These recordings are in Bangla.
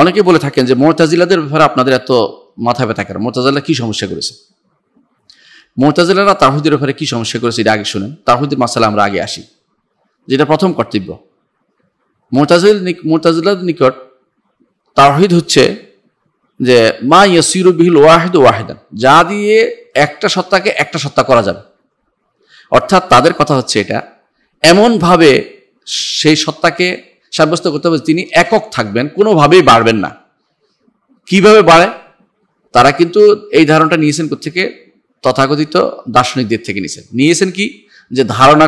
অনেকে বলে থাকেন যে মোরতাজিলাদের ব্যাপারে আপনাদের এত মাথা ব্যথা কেন মোরতাজিল্লা কী সমস্যা করেছে মোরতাজিলারা তাহুদের ব্যাপারে কী সমস্যা করেছে এটা আগে শুনেন তাহুদের মাসালা আমরা আগে আসি যেটা প্রথম কর্তব্য মোরতাজিল মোরতাজিলার নিকট তাহিদ হচ্ছে যে মা সিরু বিহিল ওয়াহেদ ওয়াহেদান যা দিয়ে একটা সত্তাকে একটা সত্তা করা যাবে অর্থাৎ তাদের কথা হচ্ছে এটা এমনভাবে সেই সত্তাকে সাব্যস্ত করতে হবে তিনি একক থাকবেন কোনোভাবেই বাড়বেন না কিভাবে বাড়ে তারা কিন্তু এই ধারণাটা নিয়েছেন থেকে তথাকথিত দার্শনিকদের থেকে নিয়েছেন নিয়েছেন কি যে ধারণা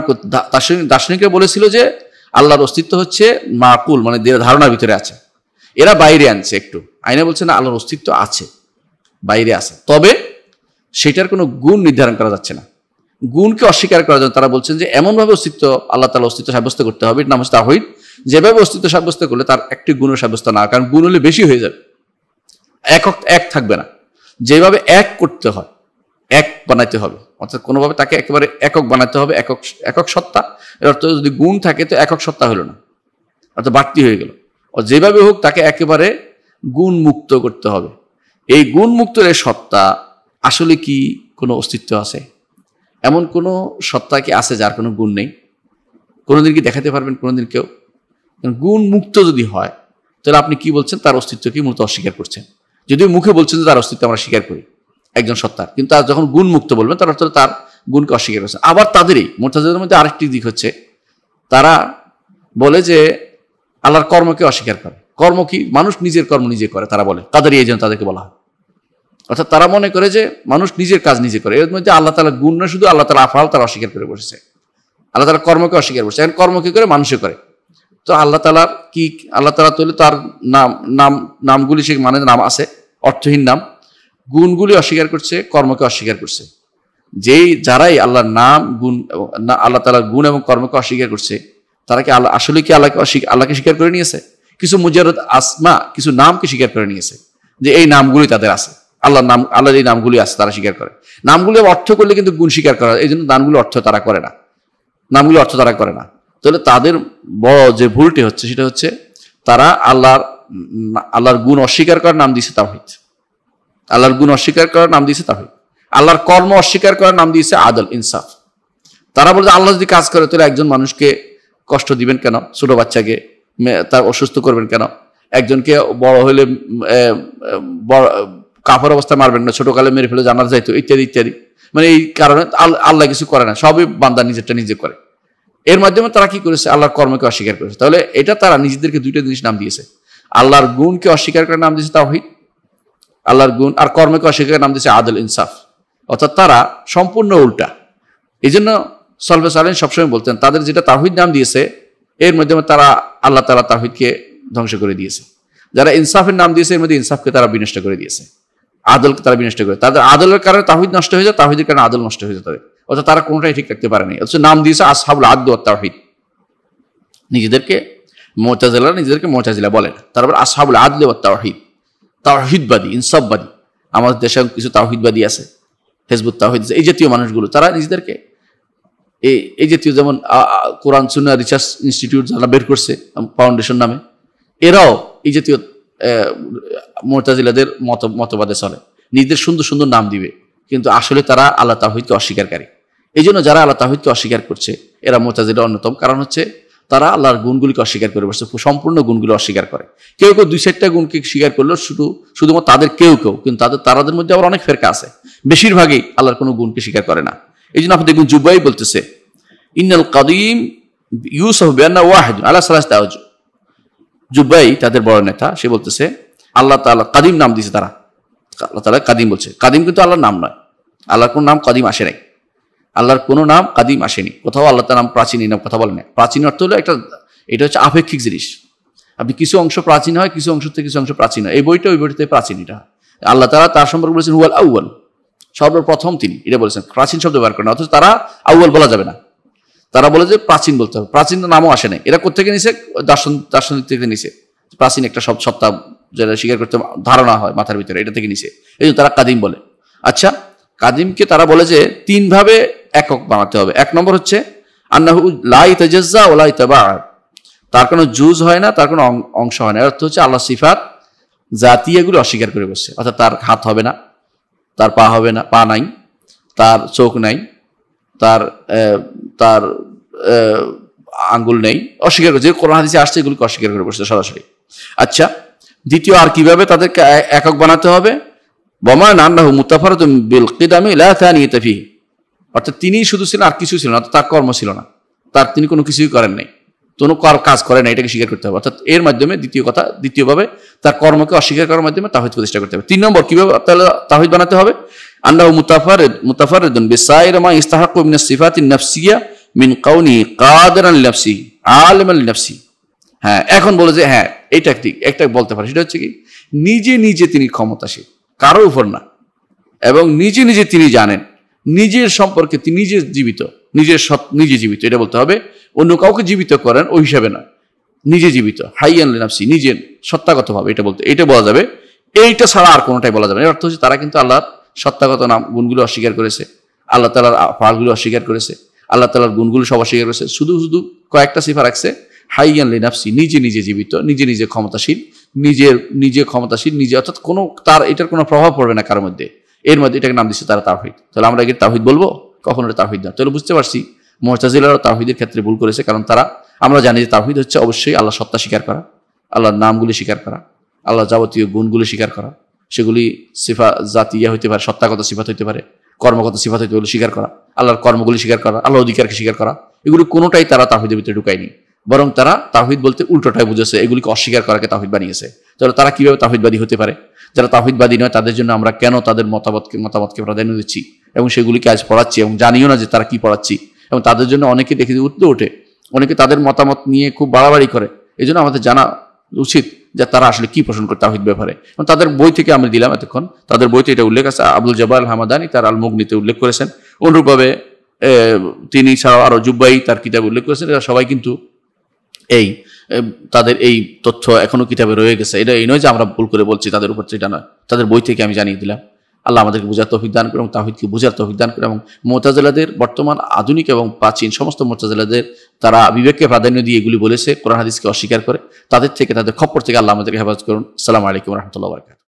দার্শনিক দার্শনিকরা বলেছিল যে আল্লাহর অস্তিত্ব হচ্ছে মাকুল মানে ধারণার ভিতরে আছে এরা বাইরে আনছে একটু আইনে বলছে না আল্লাহর অস্তিত্ব আছে বাইরে আছে তবে সেটার কোনো গুণ নির্ধারণ করা যাচ্ছে না গুণকে অস্বীকার করার জন্য তারা বলছেন যে এমনভাবে অস্তিত্ব আল্লাহ তালা অস্তিত্ব সাব্যস্ত করতে হবে এর নাম হচ্ছে তাহিদ যেভাবে অস্তিত্ব সাব্যস্ত করলে তার একটি গুণ সাব্যস্ত না কারণ গুণ হলে বেশি হয়ে যাবে একক এক থাকবে না যেভাবে এক করতে হয় এক বানাইতে হবে অর্থাৎ কোনোভাবে তাকে একেবারে একক বানাতে হবে একক একক সত্তা এর অর্থ যদি গুণ থাকে তো একক সত্তা হলো না অর্থাৎ বাড়তি হয়ে গেল যেভাবে হোক তাকে একেবারে গুণমুক্ত করতে হবে এই মুক্ত এই সত্তা আসলে কি কোনো অস্তিত্ব আছে এমন কোনো সত্তা কি আছে যার কোনো গুণ নেই কোনোদিন কি দেখাতে পারবেন কোনোদিন কেউ গুণ মুক্ত যদি হয় তাহলে আপনি কি বলছেন তার অস্তিত্বকে মূলত অস্বীকার করছেন যদি মুখে বলছেন যে তার অস্তিত্ব আমরা স্বীকার করি একজন সত্তার কিন্তু আর যখন গুণ মুক্ত বলবেন তার অর্থ তার গুণকে অস্বীকার করছেন আবার তাদেরই মোরতাজাদের মধ্যে আরেকটি দিক হচ্ছে তারা বলে যে আল্লাহর কর্মকে অস্বীকার করে কর্ম কি মানুষ নিজের কর্ম নিজে করে তারা বলে তাদেরই এই জন্য তাদেরকে বলা হয় অর্থাৎ তারা মনে করে যে মানুষ নিজের কাজ নিজে করে এর মধ্যে আল্লাহ তালা গুণ না শুধু আল্লাহ তালা আফাল তারা অস্বীকার করে বসেছে আল্লাহ তালা কর্মকে অস্বীকার করছে এখন কর্ম কি করে মানুষে করে তো আল্লাহ তালা কি আল্লাহ তালা তৈলে তার নাম নাম নামগুলি সে মানে নাম আছে অর্থহীন নাম গুণগুলি অস্বীকার করছে কর্মকে অস্বীকার করছে যেই যারাই আল্লাহর নাম গুণ আল্লাহ তালার গুণ এবং কর্মকে অস্বীকার করছে তারা কি আল্লাহ আসলে কি আল্লাহকে আল্লাহকে স্বীকার করে নিয়েছে কিছু মুজারত আসমা কিছু নামকে স্বীকার করে নিয়েছে যে এই নামগুলি তাদের আছে আল্লাহর নাম আল্লাহর এই নামগুলি আছে তারা স্বীকার করে নামগুলি অর্থ করলে কিন্তু গুণ স্বীকার করা এই জন্য নামগুলি অর্থ তারা করে না নামগুলি অর্থ তারা করে না তাহলে তাদের বড় যে ভুলটি হচ্ছে সেটা হচ্ছে তারা আল্লাহর আল্লাহর গুণ অস্বীকার করার নাম দিয়েছে তাহিদ আল্লাহর গুণ অস্বীকার করার নাম দিয়েছে তাহিদ আল্লাহর কর্ম অস্বীকার করার নাম দিয়েছে আদল ইনসাফ তারা বলছে আল্লাহ যদি কাজ করে তাহলে একজন মানুষকে কষ্ট দিবেন কেন ছোট বাচ্চাকে তার অসুস্থ করবেন কেন একজনকে বড় হলে বড় কাপড় অবস্থায় মারবেন না কালে মেরে ফেলে জানার যাইতো ইত্যাদি ইত্যাদি মানে এই কারণে আল্লাহ কিছু করে না সবই বান্দা নিজেরটা নিজে করে এর মাধ্যমে তারা কি করেছে আল্লাহর কর্মকে অস্বীকার করেছে তাহলে এটা তারা নিজেদেরকে দুইটা জিনিস নাম দিয়েছে আল্লাহর গুণকে অস্বীকার করে নাম দিয়েছে তাওহিদ আল্লাহর গুণ আর কর্মকে অস্বীকার নাম দিয়েছে আদল ইনসাফ অর্থাৎ তারা সম্পূর্ণ উল্টা এই জন্য সলফে সালেন সবসময় বলতেন তাদের যেটা তাহিদ নাম দিয়েছে এর মাধ্যমে তারা আল্লাহ তালা তাহিদকে ধ্বংস করে দিয়েছে যারা ইনসাফের নাম দিয়েছে এর মধ্যে ইনসাফকে তারা বিনষ্ট করে দিয়েছে আদলকে তারা বিনষ্ট করে তাদের আদলের কারণে তাহিদ নষ্ট হয়ে যায় তাহিদের কারণে আদল নষ্ট হয়ে যায় তাদের অর্থাৎ তারা কোনোটাই ঠিক থাকতে পারেনি অথচ নাম দিয়েছে আসহাবুল আদু আত্মাহিদ নিজেদেরকে মোতাজিলা নিজেদেরকে মোতাজিলা বলেন তারপর আসহাবুল আদলে আত্মাহিদ তাহিদবাদী ইনসাফবাদী আমাদের দেশে কিছু তাহিদবাদী আছে ফেসবুক তাহিদ এই জাতীয় মানুষগুলো তারা নিজেদেরকে এই এই জাতীয় যেমন কোরআন সুন্না রিসার্চ ইনস্টিটিউট যারা বের করছে ফাউন্ডেশন নামে এরাও এই জাতীয় মোরতাজিলাদের মত মতবাদে চলে নিজেদের সুন্দর সুন্দর নাম দিবে কিন্তু আসলে তারা আল্লাহ তাহিদকে অস্বীকারী এই জন্য যারা আল্লাহ তাহিদকে অস্বীকার করছে এরা মোতাজিরা অন্যতম কারণ হচ্ছে তারা আল্লাহর গুণগুলিকে অস্বীকার করে বসছে সম্পূর্ণ গুণগুলি অস্বীকার করে কেউ কেউ দুই চারটা গুণকে স্বীকার করলেও শুধু শুধুমাত্র তাদের কেউ কেউ কিন্তু তাদের তারাদের মধ্যে আবার অনেক ফেরকা আছে বেশিরভাগই আল্লাহর কোনো গুণকে স্বীকার করে না এই জন্য আপনি দেখুন জুব্বাই বলতেছে ইন্নাল কাদিম ইউসুফ বেয়ান্না ওয়াহেদ আল্লাহ সালাহ তাহজ জুব্বাই তাদের বড় নেতা সে বলতেছে আল্লাহ তাল্লাহ কাদিম নাম দিছে তারা আল্লাহ তালা কাদিম বলছে কাদিম কিন্তু আল্লাহর নাম নয় আল্লাহর কোনো নাম কাদিম আসে নাই আল্লাহর কোনো নাম কাদিম আসেনি কোথাও আল্লাহ তার নাম প্রাচীন এই নাম কথা বলে না প্রাচীন অর্থ হলো একটা এটা হচ্ছে আপেক্ষিক জিনিস আপনি কিছু অংশ প্রাচীন হয় কিছু অংশ থেকে কিছু অংশ প্রাচীন হয় এই বইটা ওই বইটাতে প্রাচীন এটা আল্লাহ তারা তার সম্পর্কে বলেছেন হুয়াল আউ্বাল সর্বপ্রথম তিনি এটা বলেছেন প্রাচীন শব্দ ব্যবহার করেন অথচ তারা আউ্বাল বলা যাবে না তারা বলে যে প্রাচীন বলতে হবে প্রাচীন নামও আসে না এরা কোথেকে নিছে দার্শন দার্শনিক থেকে নিছে প্রাচীন একটা সব সত্তা যেটা স্বীকার করতে ধারণা হয় মাথার ভিতরে এটা থেকে নিছে এই তারা কাদিম বলে আচ্ছা কাদিমকে তারা বলে যে তিনভাবে একক বানাতে হবে এক নম্বর হচ্ছে আন্নাহু লাই তেজেজ্জা ও লাই তার কোনো জুজ হয় না তার কোনো অংশ হয় না অর্থ হচ্ছে আল্লাহ সিফাত জাতি এগুলো অস্বীকার করে বসছে অর্থাৎ তার হাত হবে না তার পা হবে না পা নাই তার চোখ নাই তার তার আঙ্গুল নেই অস্বীকার করছে কোরআন হাদিসে আসছে এগুলোকে অস্বীকার করে বসছে সরাসরি আচ্ছা দ্বিতীয় আর কিভাবে তাদেরকে একক বানাতে হবে বমা নান্নাহু মুতাফারত বিল কিদামি লা তাফি অর্থাৎ তিনিই শুধু ছিলেন আর কিছু ছিল না তার কর্ম ছিল না তার তিনি কোনো কিছুই করেন নাই কোনো কার কাজ করে না এটাকে স্বীকার করতে হবে অর্থাৎ এর মাধ্যমে দ্বিতীয় কথা দ্বিতীয়ভাবে তার কর্মকে অস্বীকার করার মাধ্যমে তাহিদ প্রতিষ্ঠা করতে হবে তিন নম্বর কীভাবে তাহলে তাহিদ বানাতে হবে আন্দাহ মুতাফার মুতাফার বেসাইরমা ইস্তাহাক মিনা সিফাত নফসিয়া মিন কাউনি কাদের নফসি আলম নফসি হ্যাঁ এখন বলে যে হ্যাঁ এটা ট্যাক্টিক একটা বলতে পারে সেটা হচ্ছে কি নিজে নিজে তিনি ক্ষমতাশীল কারোর উপর না এবং নিজে নিজে তিনি জানেন নিজের সম্পর্কে তিনি নিজে জীবিত নিজের সৎ নিজে জীবিত এটা বলতে হবে অন্য কাউকে জীবিত করেন ওই হিসাবে না নিজে জীবিত হাই আনলেন আপসি নিজের সত্তাগতভাবে এটা বলতে এটা বলা যাবে এইটা ছাড়া আর কোনোটাই বলা যাবে না অর্থ হচ্ছে তারা কিন্তু আল্লাহর সত্তাগত নাম গুণগুলো অস্বীকার করেছে আল্লাহ তালার ফালগুলো অস্বীকার করেছে আল্লাহ তালার গুণগুলো সব অস্বীকার করেছে শুধু শুধু কয়েকটা সিফা রাখছে হাইয়ান লিনাফসি নিজে নিজে জীবিত নিজে নিজে ক্ষমতাশীল নিজের নিজে ক্ষমতাশীল নিজে অর্থাৎ কোনো তার এটার কোনো প্রভাব পড়বে না কার মধ্যে এর মধ্যে এটাকে নাম দিচ্ছে তারা তাহিদ তাহলে আমরা কি তাহিদ বলবো কখনো এটা তাহিদ না তাহলে বুঝতে পারছি মোহতাজিলারা তাহিদের ক্ষেত্রে ভুল করেছে কারণ তারা আমরা জানি যে তাহিদ হচ্ছে অবশ্যই আল্লাহ সত্তা স্বীকার করা আল্লাহর নামগুলি স্বীকার করা আল্লাহ যাবতীয় গুণগুলি স্বীকার করা সেগুলি সিফা জাতীয় হইতে পারে সত্তাগত সিফাত হইতে পারে কর্মগত সিফাত হইতে পারে স্বীকার করা আল্লাহর কর্মগুলি স্বীকার করা আল্লাহ অধিকারকে স্বীকার করা এগুলি কোনোটাই তারা তাহিদের ভিতরে ঢুকায়নি বরং তারা তাহিদ বলতে উল্টোটাই বুঝেছে এগুলিকে অস্বীকার করাকে তাহিদ বানিয়েছে তাহলে তারা কীভাবে তাহিদবাদী হতে পারে যারা তাহিদবাদী নয় তাদের জন্য আমরা কেন তাদের মতামতকে মতামতকে প্রাধান্য দিচ্ছি এবং সেগুলিকে আজ পড়াচ্ছি এবং জানিও না যে তারা কি পড়াচ্ছি এবং তাদের জন্য অনেকে দেখে উঠতে ওঠে অনেকে তাদের মতামত নিয়ে খুব বাড়াবাড়ি করে এই জন্য আমাদের জানা উচিত যে তারা আসলে কি পোষণ করে তাহিদ ব্যাপারে এবং তাদের বই থেকে আমি দিলাম এতক্ষণ তাদের বইতে এটা উল্লেখ আছে আবুল আল হামাদানি তার আল মুগনিতে উল্লেখ করেছেন অনুরূপভাবে তিনি ছাড়াও আরও জুব্বাই তার কিতাব উল্লেখ করেছেন এরা সবাই কিন্তু এই তাদের এই তথ্য এখনও কিতাবে রয়ে গেছে এটা এই নয় যে আমরা ভুল করে বলছি তাদের উপর সেটা নয় তাদের বই থেকে আমি জানিয়ে দিলাম আল্লাহ আমাদেরকে বোঝার তফিক দান করে এবং তাহিদকে বোঝার তফিক দান করে এবং মোতাজেলাদের বর্তমান আধুনিক এবং প্রাচীন সমস্ত মোতাজেলাদের তারা বিবেককে প্রাধান্য দিয়ে এগুলি বলেছে কোরআন হাদিসকে অস্বীকার করে তাদের থেকে তাদের খপ্পর থেকে আল্লাহ আমাদেরকে হেফাজ করুন সালাম আলাইকুম রহমতুল্লাহ বরকাত